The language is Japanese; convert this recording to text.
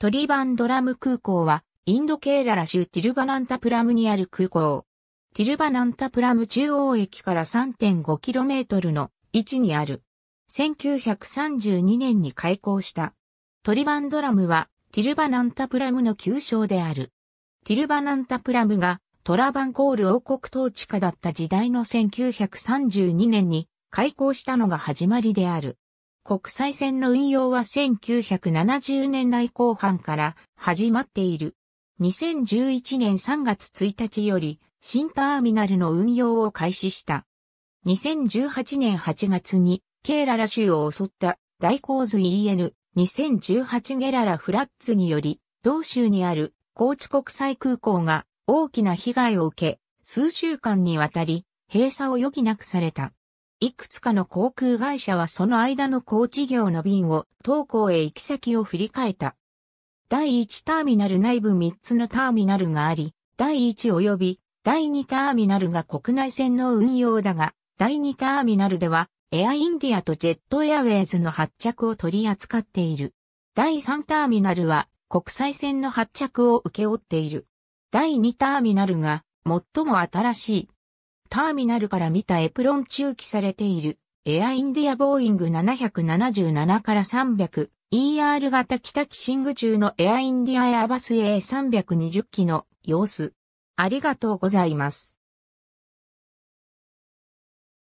トリバンドラム空港は、インドケーララ州ティルバナンタプラムにある空港。ティルバナンタプラム中央駅から 3.5km の位置にある。1932年に開港した。トリバンドラムは、ティルバナンタプラムの旧称である。ティルバナンタプラムが、トラバンコール王国統治下だった時代の1932年に開港したのが始まりである。国際線の運用は1970年代後半から始まっている。2011年3月1日より新ターミナルの運用を開始した。2018年8月にケーララ州を襲った大洪水 EN2018 ゲララフラッツにより同州にある高知国際空港が大きな被害を受け、数週間にわたり閉鎖を余儀なくされた。いくつかの航空会社はその間の高知業の便を東港へ行き先を振り替えた。第1ターミナル内部3つのターミナルがあり、第1及び第2ターミナルが国内線の運用だが、第2ターミナルではエアインディアとジェットエアウェイズの発着を取り扱っている。第3ターミナルは国際線の発着を受け負っている。第2ターミナルが最も新しいターミナルから見たエプロン中期されている、エアインディアボーイング777から300、ER 型北キシング中のエアインディアエアバス A320 機の様子。ありがとうございます。